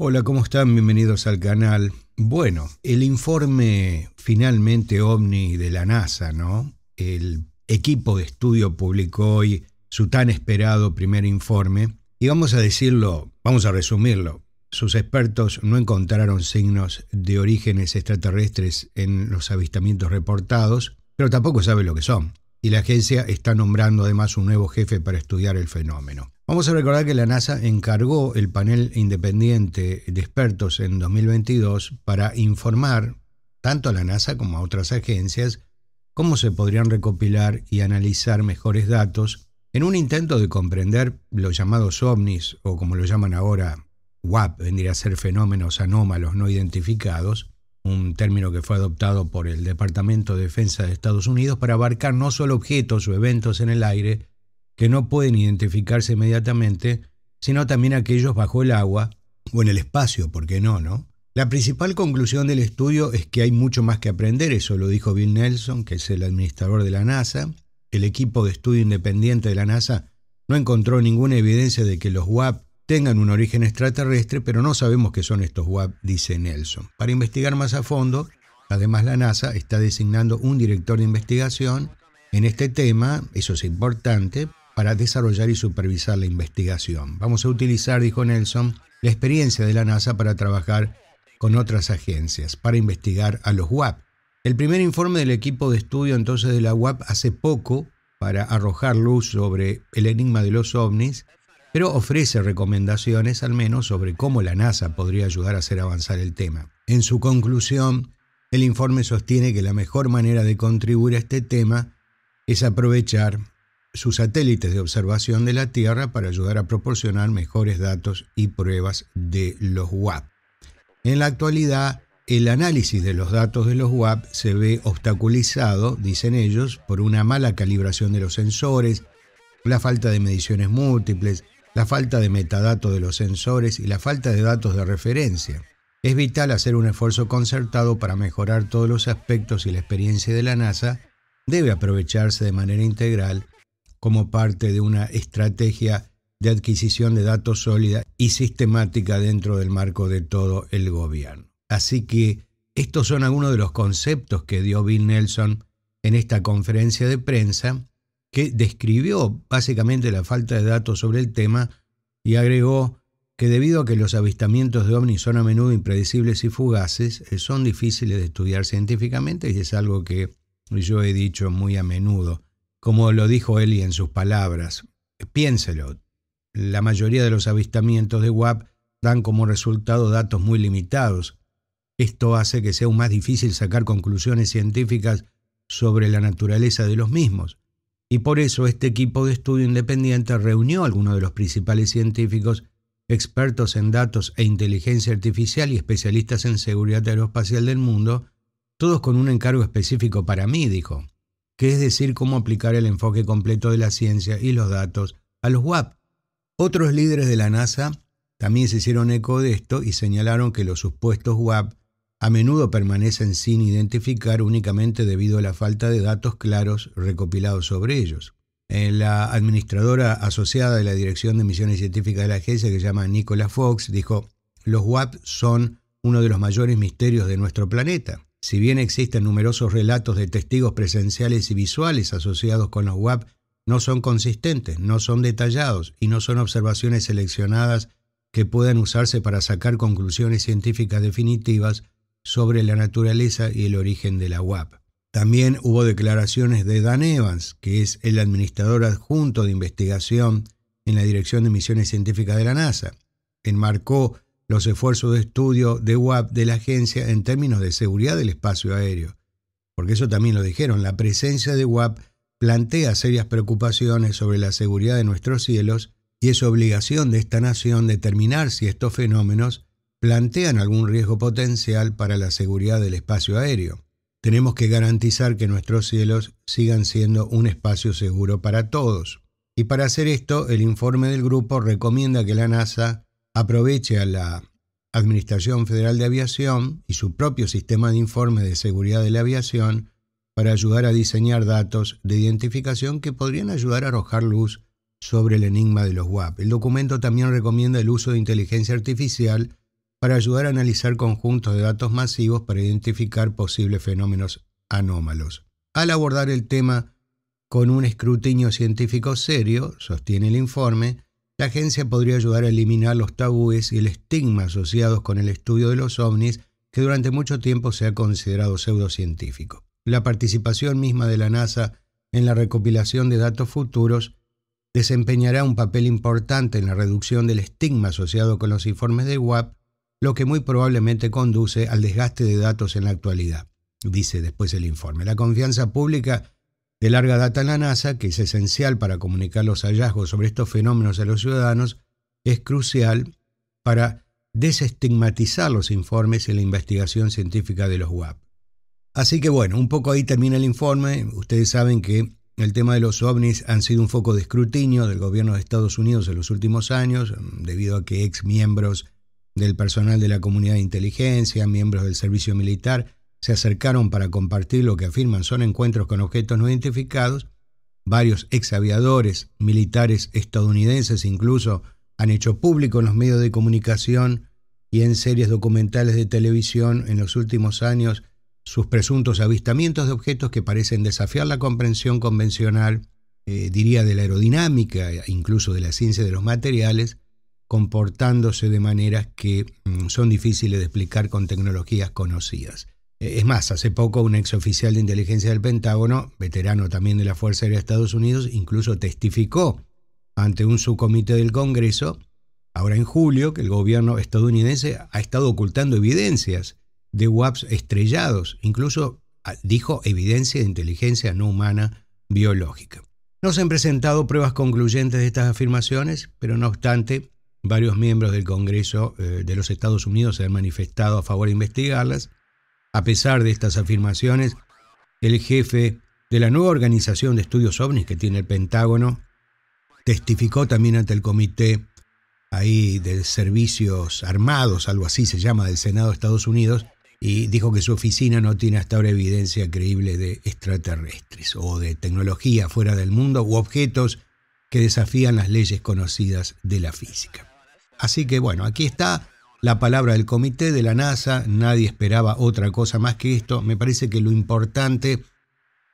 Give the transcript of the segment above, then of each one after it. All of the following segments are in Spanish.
Hola, ¿cómo están? Bienvenidos al canal. Bueno, el informe finalmente ovni de la NASA, ¿no? El equipo de estudio publicó hoy su tan esperado primer informe y vamos a decirlo, vamos a resumirlo. Sus expertos no encontraron signos de orígenes extraterrestres en los avistamientos reportados, pero tampoco sabe lo que son. Y la agencia está nombrando además un nuevo jefe para estudiar el fenómeno. Vamos a recordar que la NASA encargó el panel independiente de expertos en 2022 para informar tanto a la NASA como a otras agencias cómo se podrían recopilar y analizar mejores datos en un intento de comprender los llamados ovnis o como lo llaman ahora WAP, vendría a ser fenómenos anómalos no identificados, un término que fue adoptado por el Departamento de Defensa de Estados Unidos para abarcar no solo objetos o eventos en el aire, que no pueden identificarse inmediatamente, sino también aquellos bajo el agua o en el espacio, ¿por qué no, no? La principal conclusión del estudio es que hay mucho más que aprender, eso lo dijo Bill Nelson, que es el administrador de la NASA. El equipo de estudio independiente de la NASA no encontró ninguna evidencia de que los WAP tengan un origen extraterrestre, pero no sabemos qué son estos WAP, dice Nelson. Para investigar más a fondo, además la NASA está designando un director de investigación en este tema, eso es importante, para desarrollar y supervisar la investigación. Vamos a utilizar, dijo Nelson, la experiencia de la NASA para trabajar con otras agencias, para investigar a los WAP. El primer informe del equipo de estudio entonces de la UAP hace poco para arrojar luz sobre el enigma de los ovnis, pero ofrece recomendaciones al menos sobre cómo la NASA podría ayudar a hacer avanzar el tema. En su conclusión, el informe sostiene que la mejor manera de contribuir a este tema es aprovechar sus satélites de observación de la Tierra para ayudar a proporcionar mejores datos y pruebas de los WAP. En la actualidad, el análisis de los datos de los WAP se ve obstaculizado, dicen ellos, por una mala calibración de los sensores, la falta de mediciones múltiples, la falta de metadatos de los sensores y la falta de datos de referencia. Es vital hacer un esfuerzo concertado para mejorar todos los aspectos y la experiencia de la NASA debe aprovecharse de manera integral como parte de una estrategia de adquisición de datos sólida y sistemática dentro del marco de todo el gobierno. Así que estos son algunos de los conceptos que dio Bill Nelson en esta conferencia de prensa, que describió básicamente la falta de datos sobre el tema y agregó que debido a que los avistamientos de ovnis son a menudo impredecibles y fugaces, eh, son difíciles de estudiar científicamente y es algo que yo he dicho muy a menudo como lo dijo Eli en sus palabras, piénselo, la mayoría de los avistamientos de WAP dan como resultado datos muy limitados. Esto hace que sea aún más difícil sacar conclusiones científicas sobre la naturaleza de los mismos. Y por eso este equipo de estudio independiente reunió a algunos de los principales científicos, expertos en datos e inteligencia artificial y especialistas en seguridad aeroespacial del mundo, todos con un encargo específico para mí, dijo que es decir, cómo aplicar el enfoque completo de la ciencia y los datos a los WAP. Otros líderes de la NASA también se hicieron eco de esto y señalaron que los supuestos WAP a menudo permanecen sin identificar únicamente debido a la falta de datos claros recopilados sobre ellos. Eh, la administradora asociada de la Dirección de Misiones Científicas de la agencia, que se llama Nicola Fox, dijo, los WAP son uno de los mayores misterios de nuestro planeta. Si bien existen numerosos relatos de testigos presenciales y visuales asociados con la UAP, no son consistentes, no son detallados y no son observaciones seleccionadas que puedan usarse para sacar conclusiones científicas definitivas sobre la naturaleza y el origen de la UAP. También hubo declaraciones de Dan Evans, que es el administrador adjunto de investigación en la Dirección de Misiones Científicas de la NASA. Enmarcó los esfuerzos de estudio de UAP de la agencia en términos de seguridad del espacio aéreo. Porque eso también lo dijeron, la presencia de UAP plantea serias preocupaciones sobre la seguridad de nuestros cielos y es obligación de esta nación determinar si estos fenómenos plantean algún riesgo potencial para la seguridad del espacio aéreo. Tenemos que garantizar que nuestros cielos sigan siendo un espacio seguro para todos. Y para hacer esto, el informe del grupo recomienda que la NASA Aproveche a la Administración Federal de Aviación y su propio sistema de informe de seguridad de la aviación para ayudar a diseñar datos de identificación que podrían ayudar a arrojar luz sobre el enigma de los WAP. El documento también recomienda el uso de inteligencia artificial para ayudar a analizar conjuntos de datos masivos para identificar posibles fenómenos anómalos. Al abordar el tema con un escrutinio científico serio, sostiene el informe, la agencia podría ayudar a eliminar los tabúes y el estigma asociados con el estudio de los ovnis que durante mucho tiempo se ha considerado pseudocientífico. La participación misma de la NASA en la recopilación de datos futuros desempeñará un papel importante en la reducción del estigma asociado con los informes de WAP, lo que muy probablemente conduce al desgaste de datos en la actualidad, dice después el informe. La confianza pública de larga data en la NASA, que es esencial para comunicar los hallazgos sobre estos fenómenos a los ciudadanos, es crucial para desestigmatizar los informes y la investigación científica de los UAP. Así que bueno, un poco ahí termina el informe. Ustedes saben que el tema de los ovnis han sido un foco de escrutinio del gobierno de Estados Unidos en los últimos años, debido a que ex miembros del personal de la comunidad de inteligencia, miembros del servicio militar, se acercaron para compartir lo que afirman son encuentros con objetos no identificados. Varios exaviadores militares estadounidenses incluso han hecho público en los medios de comunicación y en series documentales de televisión en los últimos años sus presuntos avistamientos de objetos que parecen desafiar la comprensión convencional, eh, diría, de la aerodinámica, e incluso de la ciencia de los materiales, comportándose de maneras que mm, son difíciles de explicar con tecnologías conocidas. Eh, es más, hace poco un exoficial de inteligencia del Pentágono, veterano también de la Fuerza Aérea de Estados Unidos, incluso testificó ante un subcomité del Congreso, ahora en julio, que el gobierno estadounidense ha estado ocultando evidencias de WAPs estrellados, incluso ah, dijo evidencia de inteligencia no humana biológica. No se han presentado pruebas concluyentes de estas afirmaciones, pero no obstante, varios miembros del Congreso eh, de los Estados Unidos se han manifestado a favor de investigarlas a pesar de estas afirmaciones, el jefe de la nueva organización de estudios ovnis que tiene el Pentágono testificó también ante el comité ahí de servicios armados, algo así se llama, del Senado de Estados Unidos, y dijo que su oficina no tiene hasta ahora evidencia creíble de extraterrestres o de tecnología fuera del mundo u objetos que desafían las leyes conocidas de la física. Así que bueno, aquí está la palabra del comité de la NASA, nadie esperaba otra cosa más que esto. Me parece que lo importante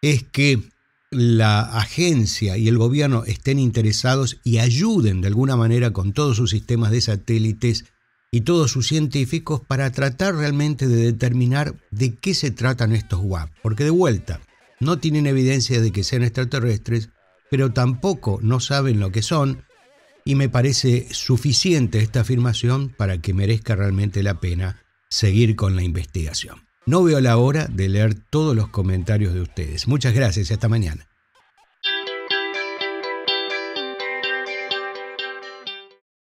es que la agencia y el gobierno estén interesados y ayuden de alguna manera con todos sus sistemas de satélites y todos sus científicos para tratar realmente de determinar de qué se tratan estos WAP. Porque de vuelta, no tienen evidencia de que sean extraterrestres, pero tampoco no saben lo que son y me parece suficiente esta afirmación para que merezca realmente la pena seguir con la investigación. No veo la hora de leer todos los comentarios de ustedes. Muchas gracias y hasta mañana.